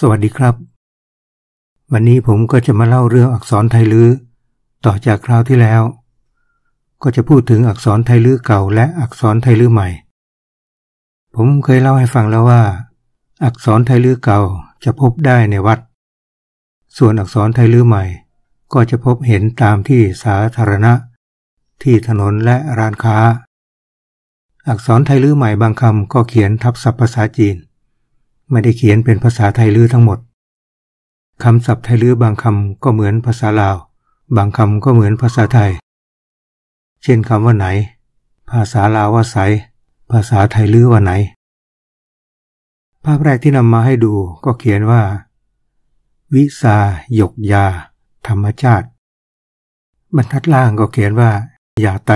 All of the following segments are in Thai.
สวัสดีครับ วันนี้ผมก็จะมาเล่าเรื่องอักษรไทยลื้อ ต่อจากคราวที่แล้ว ก็จะพูดถึงอักษรไทยลื้อเก่าและอักษรไทยลื้อใหม่ ผมเคยเล่าให้ฟังแล้วว่า อักษรไทยลื้อเก่าจะพบได้ในวัด ส่วนอักษรไทยลื้อใหม่ก็จะพบเห็นตามที่สาธารณะ ที่ถนนและร้านค้า อักษรไทยลื้อใหม่บางคำก็เขียนทับศัพท์ภาษาจีนไม่ได้เขียนเป็นภาษาไทยลื้อทั้งหมด คำศัพท์ไทยลื้อบางคำก็เหมือนภาษาลาว บางคำก็เหมือนภาษาไทย เช่นคำว่าไหน ภาษาลาวว่าใสภาษาไทยลื้อว่าไหน ภาพแรกที่นำมาให้ดูก็เขียนว่า วิสาหยกยา ธรรมชาติ บรรทัดล่างก็เขียนว่ายาไต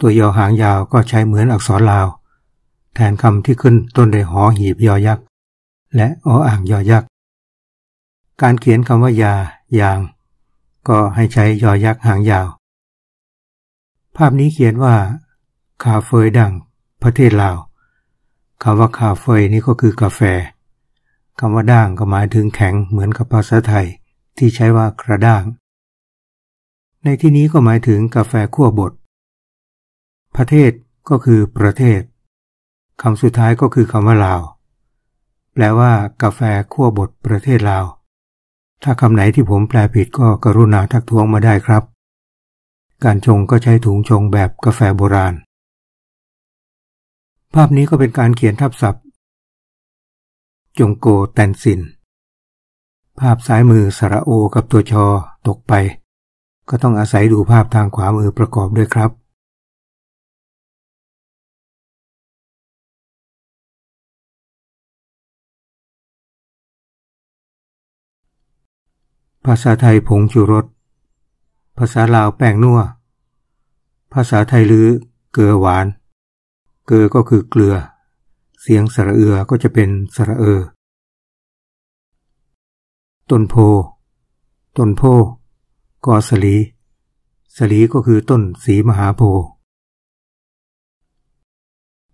ตัวยอหางยาวก็ใช้เหมือนอักษรลาวแทนคำที่ขึ้นต้นด้วยหอหีบยอยักษ์และออ่างยอยักษ์การเขียนคำว่ายายาง ก็ให้ใช้ยอยักษ์หางยาว ภาพนี้เขียนว่าคาเฟยดังประเทศลาว คำว่าคาเฟยนี่ก็คือกาแฟ คำว่าด่างก็หมายถึงแข็งเหมือนกับภาษาไทยที่ใช้ว่ากระด้าง ในที่นี้ก็หมายถึงกาแฟขั้วบด ประเทศก็คือประเทศคำสุดท้ายก็คือคำว่าลาว แปลว่ากาแฟขั้วบดประเทศลาว ถ้าคำไหนที่ผมแปลผิดก็กรุณาทักท้วงมาได้ครับ การชงก็ใช้ถุงชงแบบกาแฟโบราณ ภาพนี้ก็เป็นการเขียนทับศัพท์ จงโกแตนซิน ภาพซ้ายมือสระโอกับตัวชอตกไป ก็ต้องอาศัยดูภาพทางขวามือประกอบด้วยครับภาษาไทยผงชูรสภาษาลาวแป้งนัว ภาษาไทยลือเกลือหวาน เกลือก็คือเกลือ เสียงสระเอือก็จะเป็นสระเออ ต้นโพ ต้นโพ กอสลี สลีก็คือต้นสีมหาโพ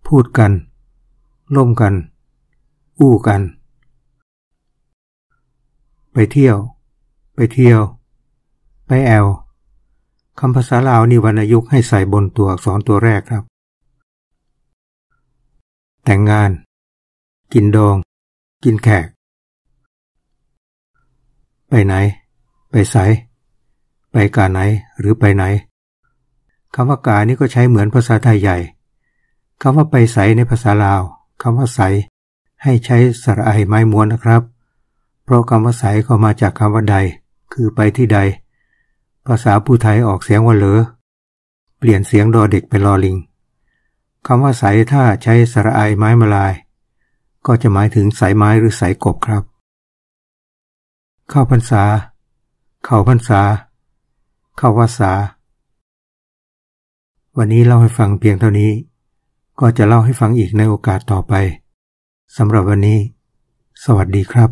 พูดกัน ล่มกัน อู้กัน ไปเที่ยวไปเที่ยว ไปแอล คำภาษาลาวนี่วรรณยุกให้ใส่บนตัวอักษรตัวแรกครับ แต่งงาน กินดอง กินแขก ไปไหน ไปใสไปกาไหนหรือไปไหน คำว่ากานี่ก็ใช้เหมือนภาษาไทยใหญ่คำว่าไปใสในภาษาลาวคำว่าใสให้ใช้สระไอไม้ม้วนนะครับ เพราะคำว่าใสก็มาจากคำว่าใดคือไปที่ใด ภาษาผูไทยออกเสียงว่าเหลอเปลี่ยนเสียงดอเด็กเป็นลอลิง คำว่าสายถ้าใช้สระไอไม้มาลาย ก็จะหมายถึงสายไม้หรือสายกบครับ เข้าพรรษา เข้าพรรษา เข้าวาสา วันนี้เล่าให้ฟังเพียงเท่านี้ ก็จะเล่าให้ฟังอีกในโอกาสต่อไป สำหรับวันนี้ สวัสดีครับ